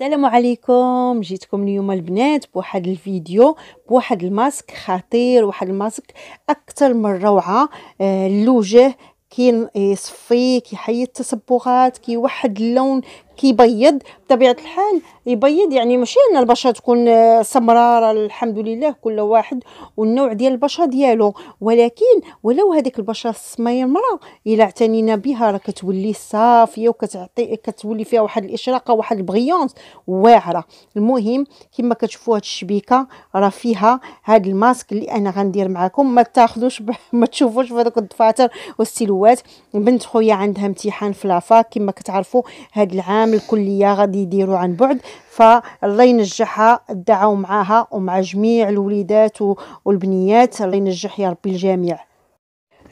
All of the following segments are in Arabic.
السلام عليكم جيتكم اليوم البنات بواحد الفيديو بواحد الماسك خطير واحد الماسك اكثر من روعه آه، اللوجه كي يصفي آه، كيحيد التصبغات كيوحد اللون كيبيض بطبيعه الحال يبيض يعني ماشي ان البشره تكون آه، سمراره الحمد لله كل واحد والنوع ديال البشره ديالو ولكن ولو هذيك البشره السميمره الا اعتنينا بها راه كتولي صافيه وكتعطي كتولي فيها واحد الاشراقه واحد البغيونس واعره المهم كما كتشوفوا هاد الشبيكه راه فيها هاد الماسك اللي انا غندير معكم ما تاخذوش ب... ما تشوفوش في هذوك الدفاتر والسيلوات بنت خويا عندها امتحان في لافا كما كتعرفوا هاد العام برنامج الكليه غادي يديروا عن بعد فالله ينجحها الدعوه معاها ومع جميع الوليدات والبنيات الله ينجح يا ربي الجميع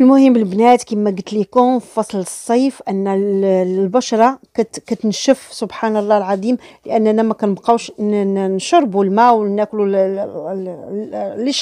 المهم البنات كما قلت لكم فصل الصيف ان البشره كت كتنشف سبحان الله العظيم لاننا ما كنبقاوش نشربوا الماء وناكلوا لي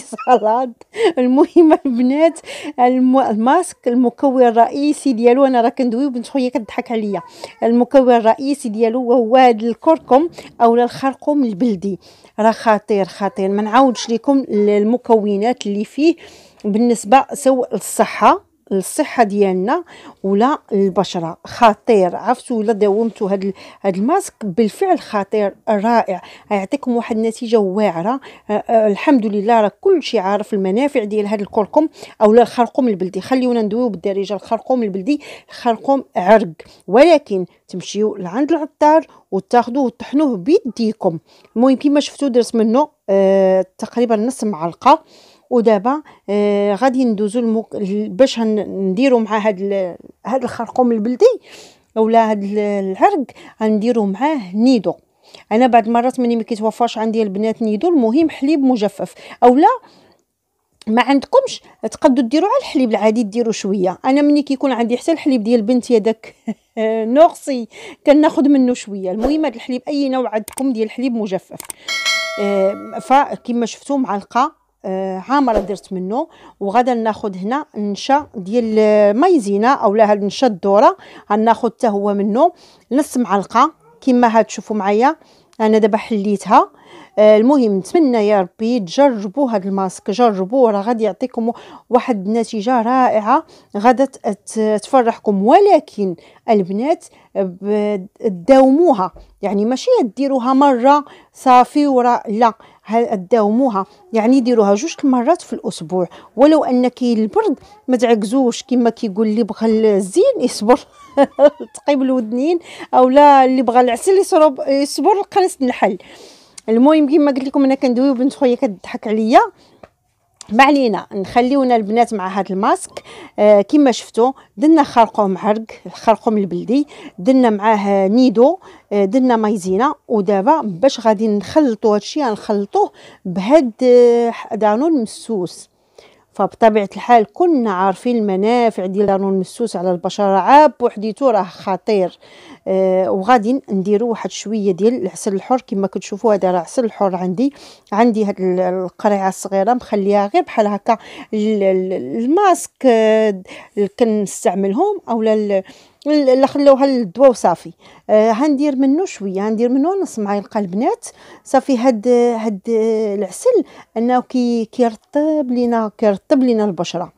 سالاد المهم البنات الماسك المكون الرئيسي ديالو انا راه كندوي وبنت خويا كتضحك عليا المكون الرئيسي ديالو هو هذا الكركم اولا الخرقوم البلدي راه خطير خطير ما نعاودش لكم المكونات اللي فيه بالنسبه سواء للصحه للصحه ديالنا ولا البشره خطير عرفتوا الا داومتوا هاد هاد الماسك بالفعل خطير رائع يعطيكم واحد النتيجه واعره آه الحمد لله راه كلشي عارف المنافع ديال هاد الكركم اولا الخرقوم البلدي خليونا ندويو بالدارجه الخرقوم البلدي الخرقوم عرق ولكن تمشيو لعند العطار وتاخذوه وتطحنوه بيديكم المهم كما شفتوا درت منه آه تقريبا نص معلقه ودابا آه غادي ندوزو المك... باش نديرو مع هاد ال... هاد الخرقوم البلدي اولا هاد العرق غنديرو معاه نيدو انا بعد المرات ملي ما كيتوفرش عندي البنات نيدو المهم حليب مجفف اولا ما عندكمش تقدو ديروا على الحليب العادي ديروا شويه انا ملي كيكون عندي حتى الحليب ديال بنتي هذاك نورسي كناخذ منه شويه المهم هذا الحليب اي نوع عندكم ديال الحليب مجفف آه، فكما شفتوا معلقه عامره درت منه وغادا ناخذ هنا النشا ديال المايزينا اولا النشا الدوره غناخذ حتى هو منه نص معلقه كما هاد تشوفوا معايا انا دابا حليتها آه، المهم نتمنى يا ربي تجربوا هاد الماسك جربوه راه غادي يعطيكم واحد النتيجه رائعه غادا تفرحكم ولكن البنات داوموها يعني ماشي ديروها مره صافي ورا لا داوموها يعني ديروها جوج المرات في الاسبوع ولو ان البرد ما تعكزوش كما كيقول اللي بغى الزين يصبر تقيب الودنين اولا اللي بغى العسل يصرب يصبر القرص النحل المهم كما قلت لكم انا كندوي وبنت خويا كتضحك عليا ما علينا نخليونا البنات مع هاد الماسك آه كما شفتوا درنا خرقوم معرق خرقوم البلدي درنا معاه نيدو آه درنا مايزينا ودابا باش غادي نخلطوا هادشي غنخلطوه بهاد آه، دانون مسوس فبطبيعة الحال كنا عارفين المنافع ديال الرنون المسوس على البشرة عاب وحديتو راه خطير آه وغادي نديرو واحد شوية ديال العسل الحر كما كتشوفو هذا راه عسل الحر عندي عندي هاد القريعة الصغيرة مخليها غير بحال هكا الماسك آه، كنستعملهم اولا اللي خلوها للدواء وصافي آه هندير منه شويه هندير منه نص معلقه البنات صافي هاد هاد العسل انه كي كيرطب لينا كيرطب لينا البشره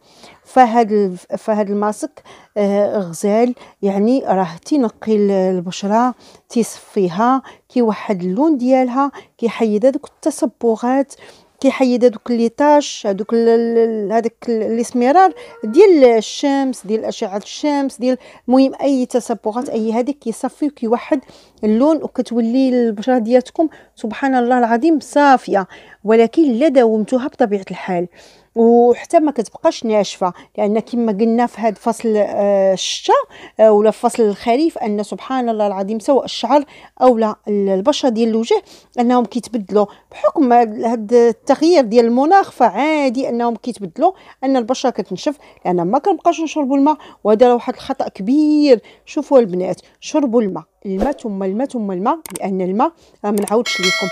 فهاد فهاد الماسك آه غزال يعني راه تينقي البشره تيصفيها كيوحد اللون ديالها كيحيد هذوك التصبغات كيحيد هذوك لي طاش هذوك هذاك الاسمرار ديال الشمس ديال اشعه الشمس ديال المهم اي تصبغات اي هذيك كيصفي وكيوحد اللون وكتولي البشره ديالتكم سبحان الله العظيم صافيه ولكن لا داومتوها بطبيعه الحال وحتى ما كتبقاش ناشفه لان كما قلنا في هذا فصل آه، الشتاء آه، ولا في فصل الخريف ان سبحان الله العظيم سواء الشعر او لا البشره ديال الوجه انهم كيتبدلوا بحكم هذا التغيير ديال المناخ فعادي انهم كيتبدلوا ان البشره كتنشف لان ما كنبقاش نشربوا الماء وهذا واحد الخطا كبير شوفوا البنات شربوا الماء الماء ثم الماء ثم الماء لان الماء راه ما نعاودش لكم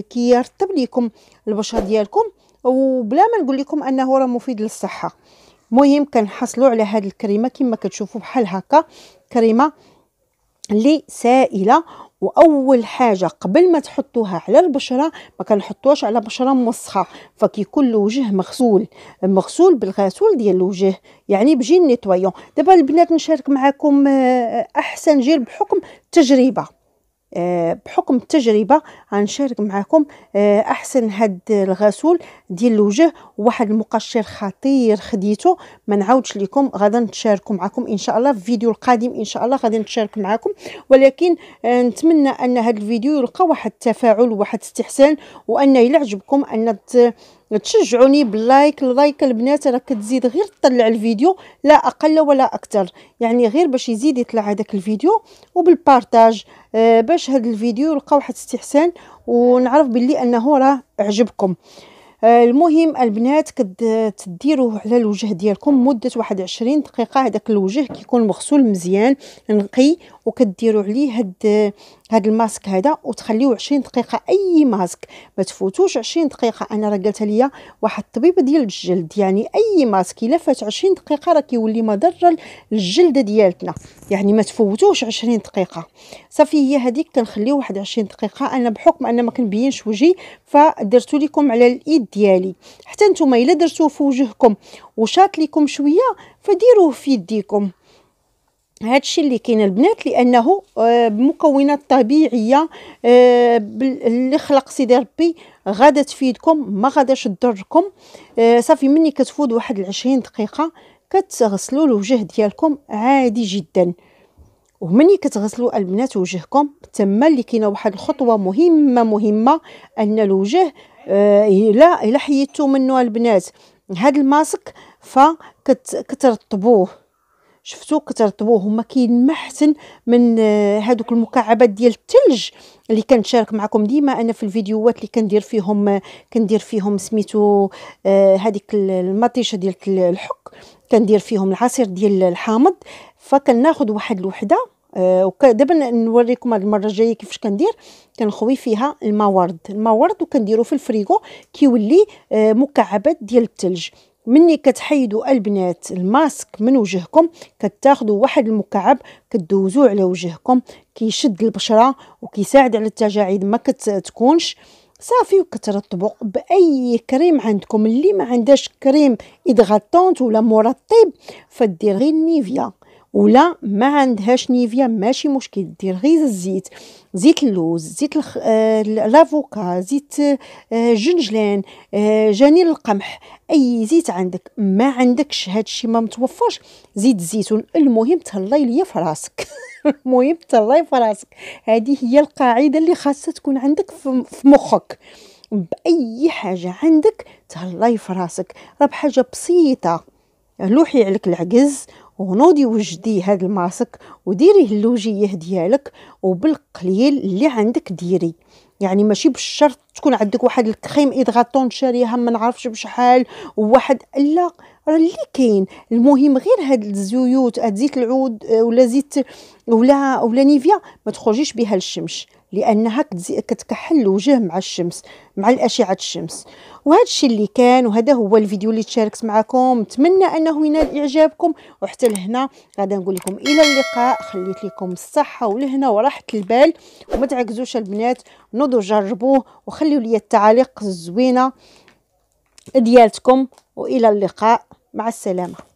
كيرطب إيه، لكم البشره ديالكم وبلا ما نقول لكم انه راه مفيد للصحه المهم كنحصلوا على هذه الكريمه كما كتشوفوا بحال هكا كريمه اللي سائله واول حاجه قبل ما تحطوها على البشره ما كنحطوهاش على بشره موسخه فكيكون الوجه مغسول مغسول بالغسول ديال الوجه يعني بجين نيتويون دابا البنات نشارك معكم آه، احسن جيل بحكم تجربه آه، بحكم التجربه غنشارك معكم آه، احسن هاد الغسول ديال الوجه واحد المقشر خطير خديته ما نعاودش لكم غادا نتشارك معكم ان شاء الله في الفيديو القادم ان شاء الله غادي نتشارك معكم ولكن آه، نتمنى ان هذا الفيديو يلقى واحد التفاعل وواحد الاستحسان وان الا عجبكم ان تشجعوني باللايك اللايك البنات راه كتزيد غير تطلع الفيديو لا اقل ولا اكثر يعني غير باش يزيد يطلع هذاك الفيديو وبالبارطاج آه، باش هذا الفيديو يلقى واحد الاستحسان ونعرف باللي انه راه عجبكم آه، المهم البنات كديروه على الوجه ديالكم مده واحد 20 دقيقه هذاك الوجه كيكون مغسول مزيان نقي وكديروا عليه هاد هاد الماسك هذا وتخليوه 20 دقيقه اي ماسك ما تفوتوش 20 دقيقه انا راه قالت ليا واحد الطبيبه ديال الجلد يعني اي ماسك الا فات 20 دقيقه راه كيولي مضر للجلد ديالتنا يعني ما تفوتوش 20 دقيقه صافي هي هذيك كنخليه واحد 20 دقيقه انا بحكم ان ما كنبينش وجهي فدرت لكم على الايد ديالي حتى نتوما الا درتوه في وجهكم وشات لكم شويه فديروه في يديكم هذا الشيء اللي كاين البنات لانه آه، بمكونات طبيعيه آه، اللي خلق سيدي ربي غادا تفيدكم ما غاداش تضركم آه، صافي مني كتفوت واحد العشرين دقيقه كتغسلوا الوجه ديالكم عادي جدا ومني كتغسلوا البنات وجهكم تما اللي كاينه واحد الخطوه مهمه مهمه ان الوجه الا الا حيدتو منه البنات هذا الماسك فكترطبوه شفتوا كترطبوه هما كاين محسن من هذوك آه، المكعبات ديال الثلج اللي كنشارك معكم ديما انا في الفيديوهات اللي كندير فيهم آه، كندير فيهم سميتو هذيك آه، المطيشه ديال الحك كندير فيهم العصير ديال الحامض فكناخذ واحد الوحده ودابا نوريكم هاد المره الجايه كيفاش كندير كنخوي فيها الماورد الماورد وكنديرو في الفريغو كيولي مكعبات ديال الثلج مني كتحيدوا البنات الماسك من وجهكم كتاخذوا واحد المكعب كدوزوه على وجهكم كيشد البشره وكيساعد على التجاعيد ما كتكونش صافي وكترطبوا باي كريم عندكم اللي ما عندهاش كريم ادغاتونت ولا مرطب فدير غير نيفيا ولا ما عندهاش نيفيا ماشي مشكل دير غير الزيت زيت اللوز زيت الخ... آه... لافوكا زيت آه... جنجلان آه... جنين القمح اي زيت عندك ما عندكش هادشي ما متوفرش زيت الزيتون المهم تهلاي ليا في راسك المهم تهلاي في راسك هذه هي القاعده اللي خاصها تكون عندك في, في مخك باي حاجه عندك تهلاي في راسك راه بحاجه بسيطه لوحي عليك العجز ونوضي وجدي هاد الماسك وديريه اللوجيه ديالك وبالقليل اللي عندك ديري يعني ماشي بالشرط تكون عندك واحد الكريم ايدغاتون شاريها ما نعرفش بشحال وواحد لا راه اللي كاين المهم غير هاد الزيوت هاد زيت العود آه، ولا زيت ولا ولا نيفيا ما تخرجيش بها للشمس لانها كتكحل الوجه مع الشمس مع الاشعه الشمس وهذا الشيء اللي كان وهذا هو الفيديو اللي تشاركت معكم نتمنى انه ينال اعجابكم وحتى لهنا غادي نقول لكم الى اللقاء خليت لكم الصحه ولهنا وراحه البال وما تعكزوش البنات نوضوا جربوه وخلي خليوا لي التعاليق الزوينه ديالتكم والى اللقاء مع السلامه